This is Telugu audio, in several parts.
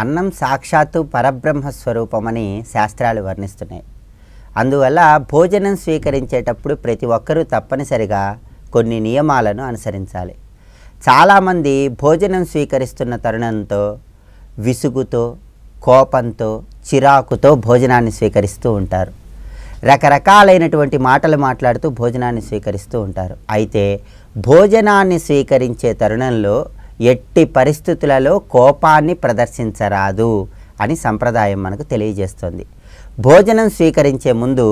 అన్నం సాక్షాత్తు పరబ్రహ్మ స్వరూపమని శాస్త్రాలు వర్ణిస్తున్నాయి అందువల్ల భోజనం స్వీకరించేటప్పుడు ప్రతి ఒక్కరూ తప్పనిసరిగా కొన్ని నియమాలను అనుసరించాలి చాలామంది భోజనం స్వీకరిస్తున్న తరుణంతో విసుగుతో కోపంతో చిరాకుతో భోజనాన్ని స్వీకరిస్తూ ఉంటారు రకరకాలైనటువంటి మాటలు మాట్లాడుతూ భోజనాన్ని స్వీకరిస్తూ ఉంటారు అయితే భోజనాన్ని స్వీకరించే తరుణంలో ఎట్టి పరిస్థితులలో కోపాన్ని ప్రదర్శించరాదు అని సంప్రదాయం మనకు తెలియజేస్తుంది భోజనం స్వీకరించే ముందు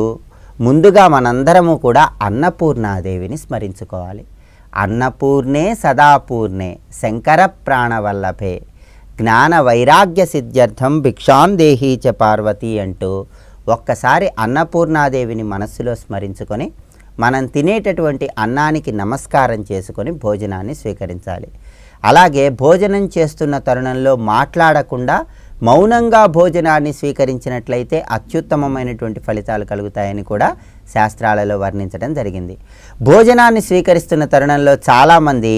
ముందుగా మనందరము కూడా అన్నపూర్ణాదేవిని స్మరించుకోవాలి అన్నపూర్ణే సదాపూర్ణే శంకర ప్రాణవల్లభే జ్ఞాన వైరాగ్య సిద్ధ్యర్థం భిక్షాందేహీ దేహీచ పార్వతి అంటూ ఒక్కసారి అన్నపూర్ణాదేవిని మనస్సులో స్మరించుకొని మనం తినేటటువంటి అన్నానికి నమస్కారం చేసుకొని భోజనాన్ని స్వీకరించాలి అలాగే భోజనం చేస్తున్న తరుణంలో మాట్లాడకుండా మౌనంగా భోజనాన్ని స్వీకరించినట్లయితే అత్యుత్తమమైనటువంటి ఫలితాలు కలుగుతాయని కూడా శాస్త్రాలలో వర్ణించడం జరిగింది భోజనాన్ని స్వీకరిస్తున్న తరుణంలో చాలామంది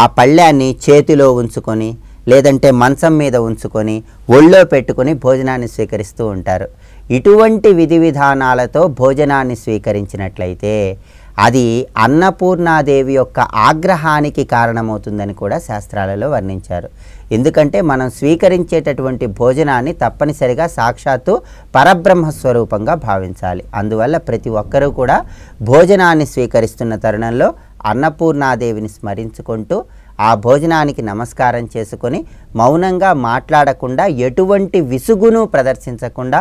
ఆ పళ్ళ్యాన్ని చేతిలో ఉంచుకొని లేదంటే మంచం మీద ఉంచుకొని ఒళ్ళో పెట్టుకొని భోజనాన్ని స్వీకరిస్తూ ఉంటారు ఇటువంటి విధి విధానాలతో భోజనాన్ని స్వీకరించినట్లయితే అది అన్నపూర్ణాదేవి యొక్క ఆగ్రహానికి కారణమవుతుందని కూడా శాస్త్రాలలో వర్ణించారు ఎందుకంటే మనం స్వీకరించేటటువంటి భోజనాన్ని తప్పనిసరిగా సాక్షాత్తు పరబ్రహ్మ స్వరూపంగా భావించాలి అందువల్ల ప్రతి ఒక్కరూ కూడా భోజనాన్ని స్వీకరిస్తున్న తరుణంలో అన్నపూర్ణాదేవిని స్మరించుకుంటూ ఆ భోజనానికి నమస్కారం చేసుకొని మౌనంగా మాట్లాడకుండా ఎటువంటి విసుగును ప్రదర్శించకుండా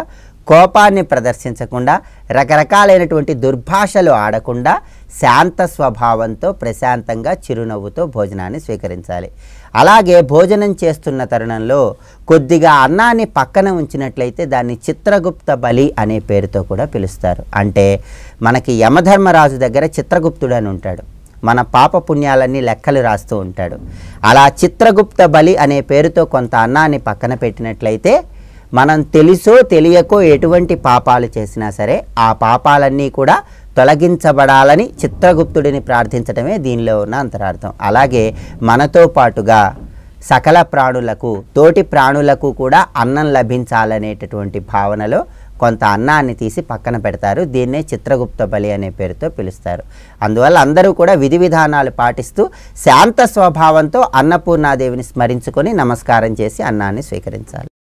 కోపాన్ని ప్రదర్శించకుండా రకరకాలైనటువంటి దుర్భాషలు ఆడకుండా శాంత స్వభావంతో ప్రశాంతంగా చిరునవ్వుతో భోజనాన్ని స్వీకరించాలి అలాగే భోజనం చేస్తున్న తరుణంలో కొద్దిగా అన్నాన్ని పక్కన ఉంచినట్లయితే దాన్ని చిత్రగుప్త బలి అనే పేరుతో కూడా పిలుస్తారు అంటే మనకి యమధర్మరాజు దగ్గర చిత్రగుప్తుడు అని ఉంటాడు మన పాప పుణ్యాలన్నీ లెక్కలు రాస్తూ ఉంటాడు అలా చిత్రగుప్త బలి అనే పేరుతో కొంత అన్నాన్ని పక్కన పెట్టినట్లయితే మనం తెలుసో తెలియకో ఎటువంటి పాపాలు చేసినా సరే ఆ పాపాలన్నీ కూడా తొలగించబడాలని చిత్రగుప్తుడిని ప్రార్థించడమే దీనిలో ఉన్న అంతరార్థం అలాగే మనతో పాటుగా సకల ప్రాణులకు తోటి ప్రాణులకు కూడా అన్నం లభించాలనేటటువంటి భావనలో కొంత అన్నాన్ని తీసి పక్కన పెడతారు దీన్నే చిత్రగుప్త బలి అనే పేరుతో పిలుస్తారు అందువల్ల అందరూ కూడా విధి విధానాలు పాటిస్తూ శాంత స్వభావంతో అన్నపూర్ణాదేవిని స్మరించుకొని నమస్కారం చేసి అన్నాన్ని స్వీకరించాలి